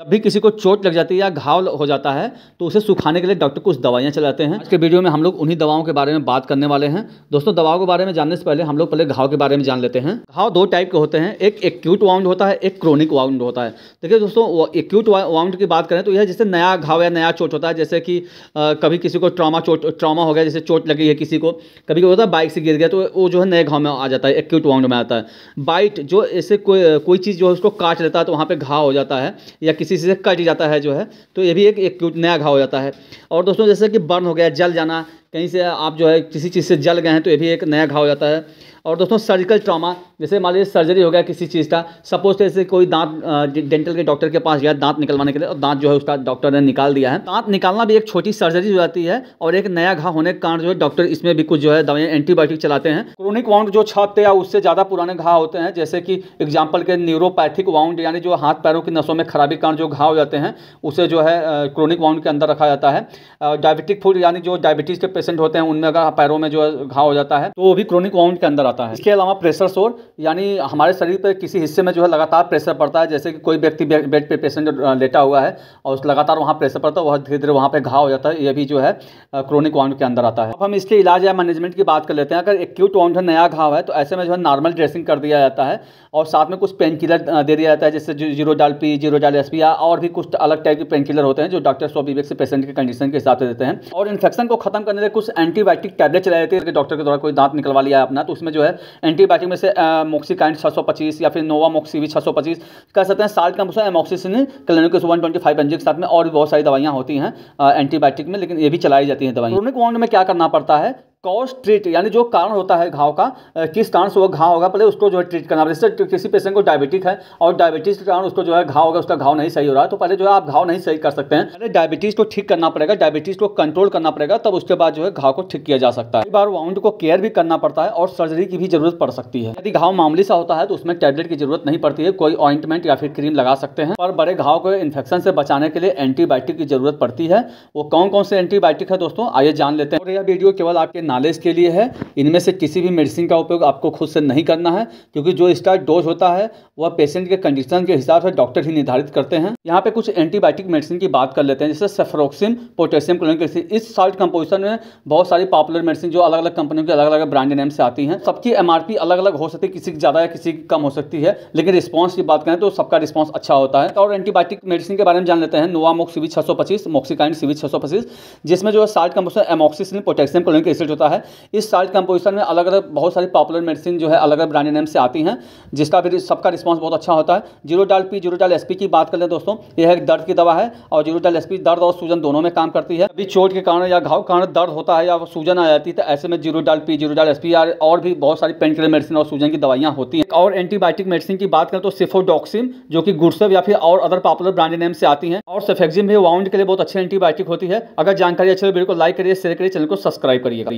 जब भी किसी को चोट लग जाती है या घाव हो जाता है तो उसे सुखाने के लिए डॉक्टर कुछ दवाइयाँ चलाते हैं आज के वीडियो में हम लोग उन्हीं दवाओं के बारे में बात करने वाले हैं दोस्तों दवाओं के बारे में जानने से पहले हम लोग पहले घाव के बारे में जान लेते हैं घाव दो टाइप के होते हैं एक एक्यूट वाउंड होता है एक क्रोनिक वाउंड होता है देखिए दोस्तों एक्यूट वाउंड की बात करें तो यह जैसे नया घाव या नया चोट होता है जैसे कि कभी किसी को ट्रामा चोट ट्रामा हो गया जैसे चोट लगी है किसी को कभी क्या होता है बाइक से गिर गया तो वो जो है नए घाव में आ जाता है एक्यूट वाउंड में आता है बाइट जो ऐसे कोई कोई चीज़ जो है उसको काट लेता है तो वहाँ पर घाव हो जाता है या किसी से कट जाता है जो है तो ये भी एक एक नया घाव हो जाता है और दोस्तों जैसे कि बर्न हो गया जल जाना कहीं से आप जो है किसी चीज़ से जल गए हैं तो ये भी एक नया घाव हो जाता है और दोस्तों सर्जिकल ट्रामा जैसे मान लीजिए सर्जरी हो गया किसी चीज़ का सपोज जैसे कोई दांत डेंटल के डॉक्टर के पास गया दांत निकलवाने के लिए और दांत जो है उसका डॉक्टर ने निकाल दिया है दांत निकालना भी एक छोटी सर्जरी हो जाती है और एक नया घाव होने के कारण जो है डॉक्टर इसमें भी कुछ जो है दवाइयाँ एंटीबायोटिक चलाते हैं क्रोनिक वाउंड जो छत या उससे ज़्यादा पुराने घाव होते हैं जैसे कि एग्जाम्पल के न्यूरोपैथिक वाउंड यानी जो हाथ पैरों की नसों में खराबी कारण जो घाव हो जाते हैं उसे जो है क्रोनिक वाउंड के अंदर रखा जाता है डायबिटिक फूड यानी जो डायबिटीज़ के पेशेंट होते हैं उनमें अगर पैरों में जो है घाव हो जाता है तो वो भी क्रोनिक वाउंड के अंदर जाता है इसके अलावा प्रेशर शोर यानी हमारे शरीर पर किसी हिस्से में जो है लगातार प्रेशर पड़ता है जैसे कि कोई व्यक्ति बेड पे पेशेंट लेटा हुआ है और उस लगातार वहाँ प्रेशर पड़ता है वह धीरे धीरे वहाँ पर घाव हो जाता है ये भी जो है क्रोनिक वाउंड के अंदर आता है अब हम इसके इलाज या मैनेजमेंट की बात कर लेते हैं अगर एक्यूट वाउंड है नया घाव है तो ऐसे में जो है नॉर्मल ड्रेसिंग कर दिया जाता है और साथ में कुछ पेन किलर दे दिया जाता है जैसे जीरो डाल पी जीरो डाल एस या और भी कुछ अलग टाइप के पेन किलर होते हैं जो डॉक्टर स्वाभिवेक से पेशेंट के कंडीशन के हिसाब से देते हैं और इन्फेक्शन को खत्म करने के कुछ एंटीबायोटिक टैबलेट चलाए जाते हैं डॉक्टर के द्वारा कोई दांत निकलवा लिया अपना तो उसमें जो है एंटीबायोटिक में से मोक्सीकाइंड पच्चीस या फिर नोवा मोक्सी भी सौ पच्चीस कह सकते हैं साल्ट का मतलब amoxicillin clavulanic one twenty five के साथ में और भी बहुत सारी दवाइयाँ होती हैं एंटीबायोटिक में लेकिन ये भी चलाई जाती हैं दवाइयाँ क्रोनिक तो वॉन्ड में क्या करना पड़ता है कॉज ट्रीट यानी जो कारण होता है घाव का किस कारण से वो घाव होगा पहले उसको जो है ट्रीट करना जैसे किसी पेशेंट को डायबिटिक है और डायबिटीज़ के कारण उसको जो है घाव होगा उसका घाव नहीं सही हो रहा है तो पहले जो है आप घाव नहीं सही कर सकते हैं पहले डायबिटीज़ को ठीक करना पड़ेगा डायबिटीज़ को कंट्रोल करना पड़ेगा तब उसके बाद जो है घाव को ठीक किया जा सकता है कई बार वाउंड को केयर भी करना पड़ता है और सर्जरी की भी जरूरत पड़ सकती है यदि घाव मामूली सा होता है तो उसमें टैबलेट की जरूरत नहीं पड़ती है कोई ऑइंटमेंट या फिर क्रीम लगा सकते हैं और बड़े घाव को इन्फेक्शन से बचाने के लिए एंटीबायोटिक की जरूरत पड़ती है वो कौन कौन से एंटीबायोटिक है दोस्तों आइए जान लेते हैं और यह वीडियो केवल आपके नॉलेज के लिए है इनमें से किसी भी मेडिसिन का उपयोग आपको खुद से नहीं करना है क्योंकि जो इसका डोज होता है वह पेशेंट के कंडीशन के हिसाब से डॉक्टर ही निर्धारित करते हैं यहाँ पे कुछ एंटीबायोटिक मेडिसिन की बात कर लेते हैं जैसे सेफ्रोक्सिन पोटेशियम क्लोरिन इस साल्ट कंपोजिशन में बहुत सारी पॉपुलर मेडिसिन जो अलग अलग कंपनियों के अलग अलग ब्रांड नेम से आती हैं सबकी एम अलग अलग हो सकती है किसी की ज़्यादा या किसी की कम हो सकती है लेकिन रिस्पॉन्स की बात करें तो सबका रिस्पॉन्स अच्छा होता है और एंटीबायोटिक मेडिसिन के बारे में जान लेते हैं नोवा सीवी छः सौ पच्चीस मोक्सिकाइन सीवी छः सौ पच्चीस जिसमें जो है salt composition amoxicillin potassium chlorine acid होता है होता है इस साल्ट कंपोजिशन में अलग अलग बहुत सारी पॉपुलर मेडिसिन जो है अलग अलग ब्रांड नेम से आती हैं जिसका भी सबका रिस्पॉन्स बहुत अच्छा होता है जीरो डाल पी जीरो डाल एस की बात कर लें दोस्तों यह एक दर्द की दवा है और जीरो डाल एस दर्द और सूजन दोनों में काम करती है अभी चोट के कारण या घाव कारण दर्द होता है या सूजन आ जाती है तो ऐसे में जीरो डाल पी जीरो डाल एस और भी बहुत सारी पेन किलर मेडिसिन और सूजन की दवाइयाँ होती हैं और एंटीबायोटिक मेडिसिन की बात करें तो सिफोडॉक्सिन जो कि गुड़सेव या फिर और अदर पॉपुलर ब्रांड नेम से आती हैं और सेफेक्जिम भी वाउंड के लिए बहुत अच्छी एंटीबायोटिक होती है अगर जानकारी अच्छी लगे वीडियो को लाइक करिए शेयर करिए चैनल को सब्सक्राइब करिए